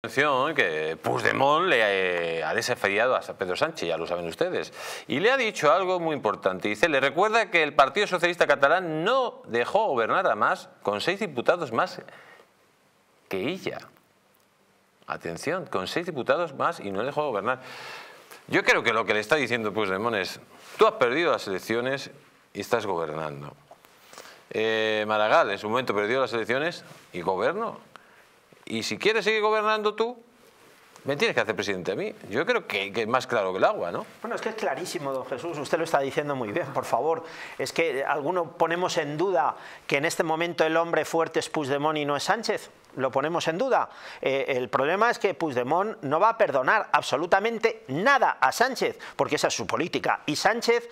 Atención que Puigdemont le ha eh, desafiado a Pedro Sánchez, ya lo saben ustedes, y le ha dicho algo muy importante. Dice, le recuerda que el Partido Socialista Catalán no dejó gobernar a más con seis diputados más que ella. Atención, con seis diputados más y no dejó gobernar. Yo creo que lo que le está diciendo Puigdemont es, tú has perdido las elecciones y estás gobernando. Eh, Maragall en su momento perdió las elecciones y gobernó. Y si quieres seguir gobernando tú, me tienes que hacer presidente a mí. Yo creo que, es más claro que el agua, ¿no? Bueno, es que es clarísimo, don Jesús. Usted lo está diciendo muy bien, por favor. Es que alguno ponemos en duda que en este momento el hombre fuerte es Puigdemont y no es Sánchez. Lo ponemos en duda. Eh, el problema es que Puigdemont no va a perdonar absolutamente nada a Sánchez, porque esa es su política. Y Sánchez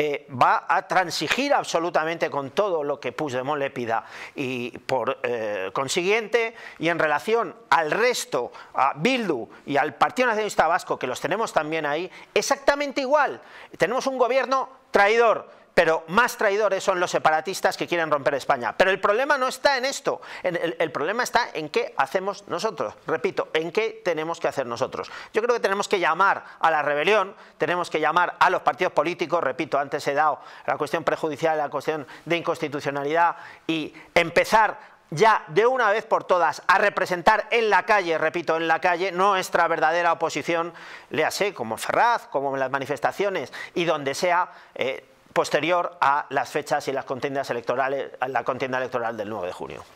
eh, va a transigir absolutamente con todo lo que Puigdemont le pida y por eh, consiguiente y en relación al resto, a Bildu y al Partido Nacionalista Vasco que los tenemos también ahí, exactamente igual, tenemos un gobierno traidor, pero más traidores son los separatistas que quieren romper España. Pero el problema no está en esto, el, problema está en qué hacemos nosotros, repito, en qué tenemos que hacer nosotros. Yo creo que tenemos que llamar a la rebelión, tenemos que llamar a los partidos políticos, repito, antes he dado la cuestión prejudicial, la cuestión de inconstitucionalidad y empezar ya de una vez por todas a representar en la calle, repito, en la calle, nuestra verdadera oposición, léase como Ferraz, como en las manifestaciones y donde sea, eh, posterior a las fechas y las contiendas electorales, la contienda electoral del 9 de junio.